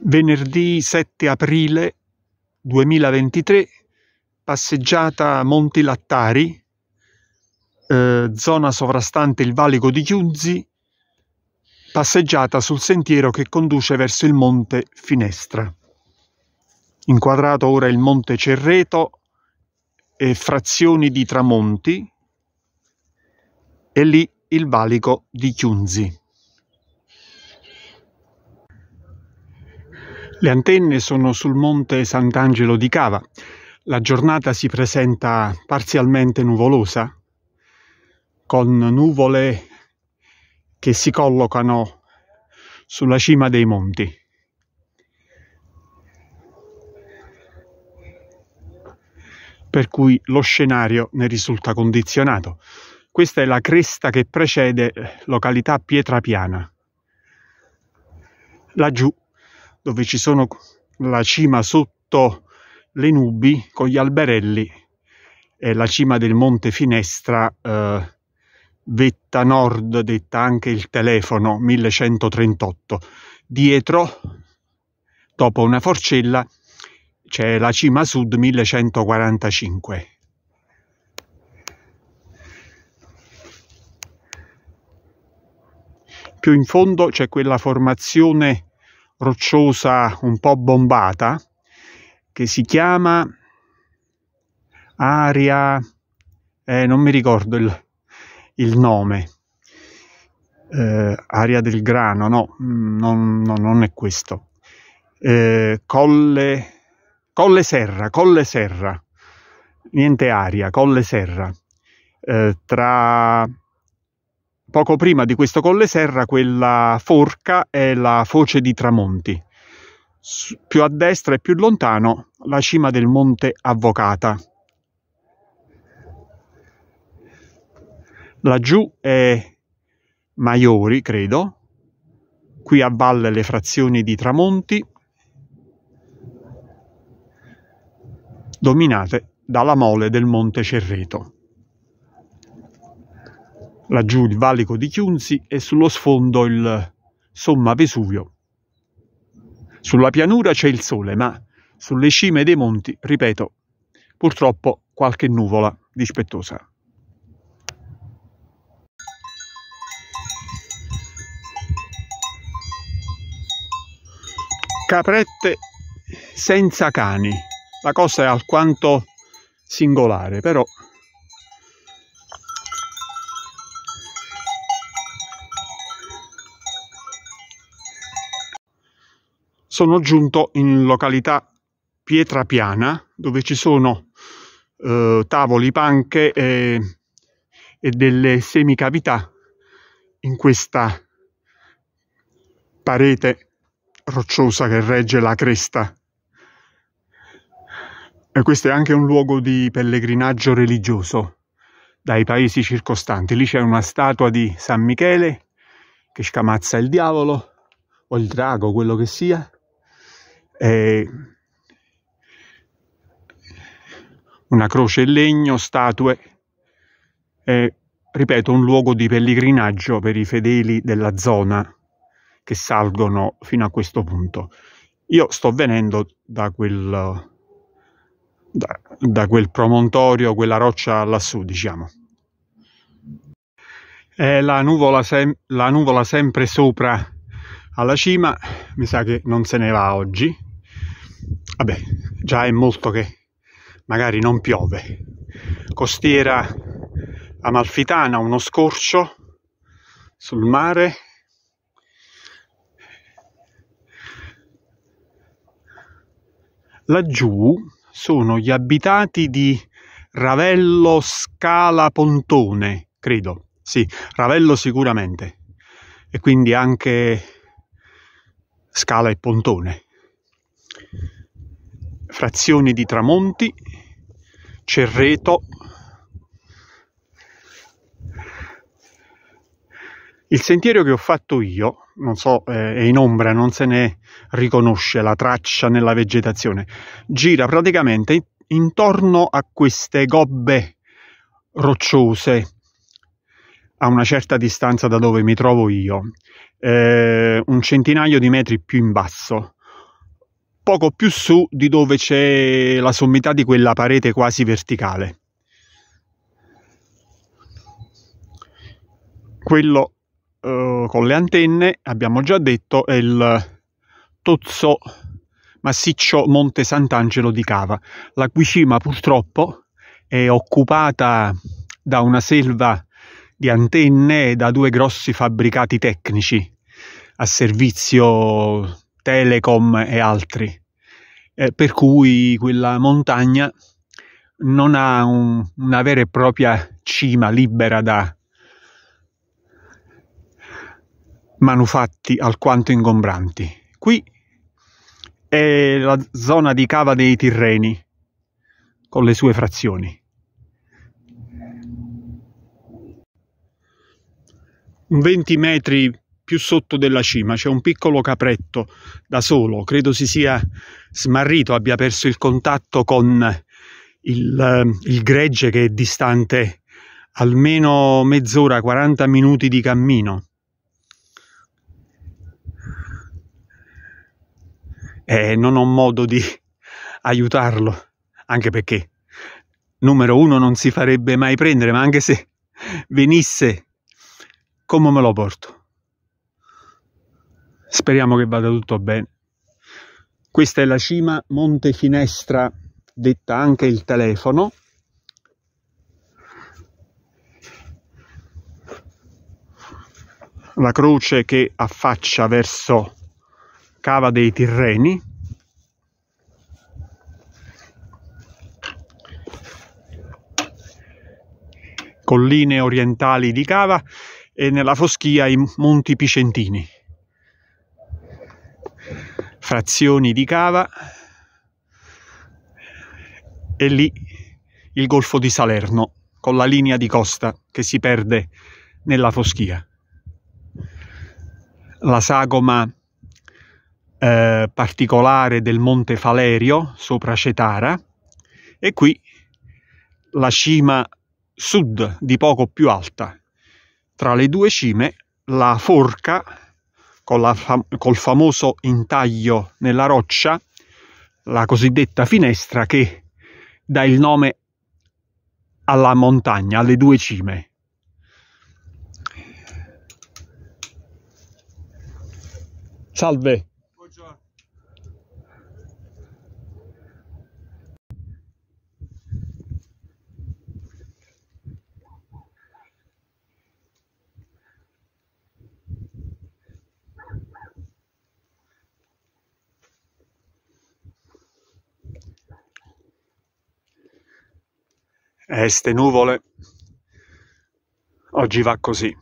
Venerdì 7 aprile 2023, passeggiata Monti Lattari, eh, zona sovrastante il valico di Chiunzi, passeggiata sul sentiero che conduce verso il monte Finestra. Inquadrato ora il monte Cerreto e frazioni di tramonti, e lì il valico di Chiunzi. Le antenne sono sul monte Sant'Angelo di Cava. La giornata si presenta parzialmente nuvolosa, con nuvole che si collocano sulla cima dei monti. Per cui lo scenario ne risulta condizionato. Questa è la cresta che precede località Pietrapiana. Laggiù dove ci sono la cima sotto le nubi con gli alberelli e la cima del monte Finestra eh, vetta nord detta anche il telefono 1138 dietro dopo una forcella c'è la cima sud 1145 più in fondo c'è quella formazione rocciosa un po' bombata che si chiama Aria, eh, non mi ricordo il, il nome, eh, Aria del Grano, no, mm, non, no, non è questo, eh, Colle, Colle Serra, Colle Serra, niente aria, Colle Serra, eh, tra Poco prima di questo Colle Serra, quella forca è la foce di Tramonti. Più a destra e più lontano la cima del monte Avvocata. Laggiù è Maiori, credo. Qui a valle le frazioni di Tramonti, dominate dalla mole del Monte Cerreto laggiù il valico di Chiunzi e sullo sfondo il somma Vesuvio. Sulla pianura c'è il sole, ma sulle cime dei monti, ripeto, purtroppo qualche nuvola dispettosa. Caprette senza cani. La cosa è alquanto singolare, però sono giunto in località Pietrapiana dove ci sono eh, tavoli, panche e, e delle semicavità in questa parete rocciosa che regge la cresta. E questo è anche un luogo di pellegrinaggio religioso dai paesi circostanti. Lì c'è una statua di San Michele che scamazza il diavolo o il drago, quello che sia, eh, una croce in legno, statue, eh, ripeto, un luogo di pellegrinaggio per i fedeli della zona che salgono fino a questo punto. Io sto venendo da quel, da, da quel promontorio, quella roccia lassù, diciamo. Eh, la, nuvola sem- la nuvola sempre sopra alla cima, mi sa che non se ne va oggi, vabbè, già è molto che magari non piove. Costiera amalfitana, uno scorcio sul mare. Laggiù sono gli abitati di Ravello Scala Pontone, credo. Sì, Ravello sicuramente. E quindi anche Scala e Pontone frazioni di Tramonti, Cerreto, Il sentiero che ho fatto io, non so, è eh, in ombra, non se ne riconosce la traccia nella vegetazione, gira praticamente intorno a queste gobbe rocciose a una certa distanza da dove mi trovo io, eh, un centinaio di metri più in basso poco più su di dove c'è la sommità di quella parete quasi verticale. Quello eh, con le antenne, abbiamo già detto, è il tozzo massiccio Monte Sant'Angelo di Cava, la cui cima purtroppo è occupata da una selva di antenne e da due grossi fabbricati tecnici a servizio Telecom e altri, eh, per cui quella montagna non ha un, una vera e propria cima libera da manufatti alquanto ingombranti. Qui è la zona di Cava dei Tirreni, con le sue frazioni. Un 20 metri più sotto della cima c'è un piccolo capretto da solo, credo si sia smarrito, abbia perso il contatto con il, eh, il gregge che è distante almeno mezz'ora, 40 minuti di cammino. E eh, non ho modo di aiutarlo, anche perché numero uno non si farebbe mai prendere, ma anche se venisse, come me lo porto? Speriamo che vada tutto bene. Questa è la cima Monte Finestra, detta anche il telefono. La croce che affaccia verso Cava dei Tirreni. Colline orientali di Cava e nella foschia i Monti Picentini frazioni di cava e lì il golfo di Salerno con la linea di costa che si perde nella foschia. La sagoma eh, particolare del Monte Falerio sopra Cetara e qui la cima sud di poco più alta. Tra le due cime la forca fam col famoso intaglio nella roccia, la cosiddetta finestra che dà il nome alla montagna, alle due cime. Salve! E eh, ste nuvole, oggi va così.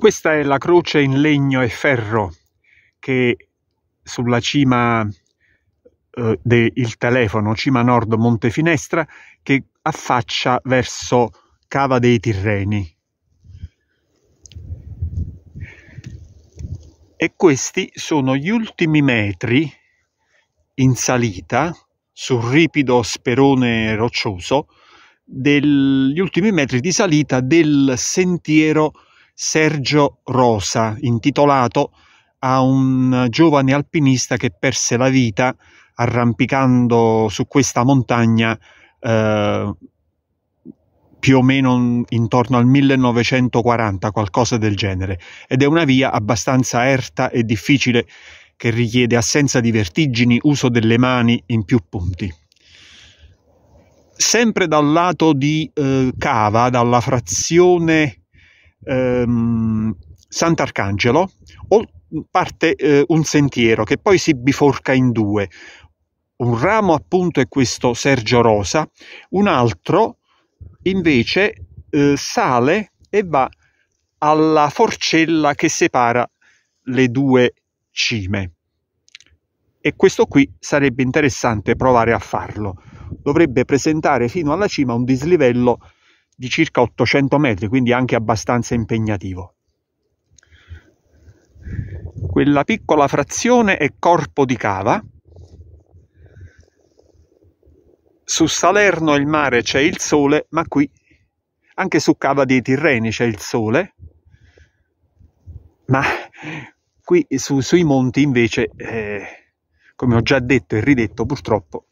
Questa è la croce in legno e ferro che sulla cima eh, del telefono, cima nord Montefinestra, che affaccia verso Cava dei Tirreni. E questi sono gli ultimi metri in salita sul ripido sperone roccioso, degli ultimi metri di salita del sentiero Sergio Rosa, intitolato a un giovane alpinista che perse la vita arrampicando su questa montagna eh, più o meno intorno al 1940, qualcosa del genere. Ed è una via abbastanza erta e difficile che richiede assenza di vertigini, uso delle mani in più punti. Sempre dal lato di eh, Cava, dalla frazione ehm, Sant'Arcangelo, parte eh, un sentiero che poi si biforca in due. Un ramo appunto è questo Sergio Rosa, un altro invece eh, sale e va alla forcella che separa le due cime. E questo qui sarebbe interessante provare a farlo. Dovrebbe presentare fino alla cima un dislivello di circa 800 metri, quindi anche abbastanza impegnativo. Quella piccola frazione è Corpo di Cava. Su Salerno il mare c'è il sole, ma qui anche su Cava dei Tirreni c'è il sole, ma qui su, sui monti invece, eh, come ho già detto e ridetto purtroppo,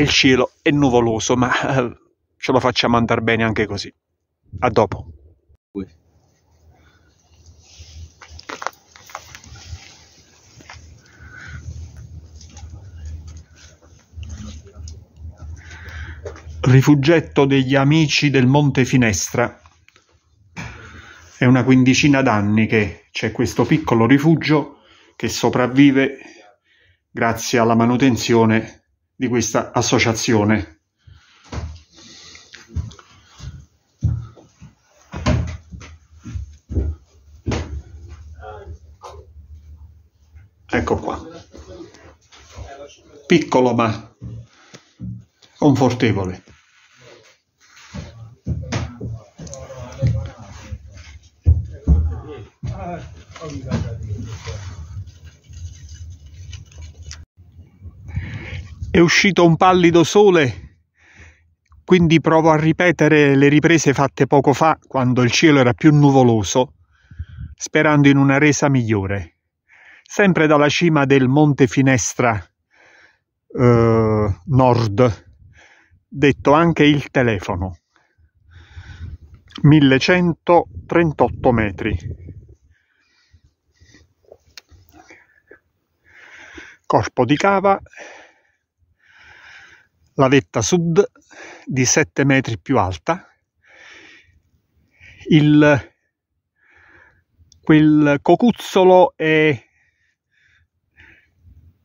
il cielo è nuvoloso, ma eh, ce lo facciamo andare bene anche così. A dopo. Rifugetto degli amici del Monte Finestra. È una quindicina d'anni che c'è questo piccolo rifugio che sopravvive grazie alla manutenzione di questa associazione. Ecco qua. Piccolo ma confortevole. è uscito un pallido sole, quindi provo a ripetere le riprese fatte poco fa, quando il cielo era più nuvoloso, sperando in una resa migliore. Sempre dalla cima del Monte Finestra eh, Nord, detto anche il telefono. 1138 metri. Corpo di cava, la vetta sud di 7 metri più alta, il, quel cocuzzolo è,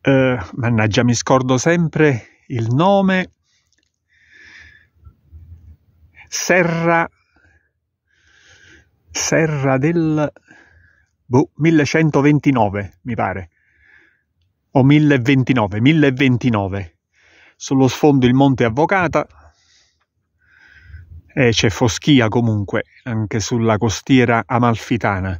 eh, mannaggia mi scordo sempre il nome, Serra, Serra del boh, 1129 mi pare, o 1029, 1029 sullo sfondo il monte Avvocata e eh, c'è foschia comunque anche sulla costiera amalfitana.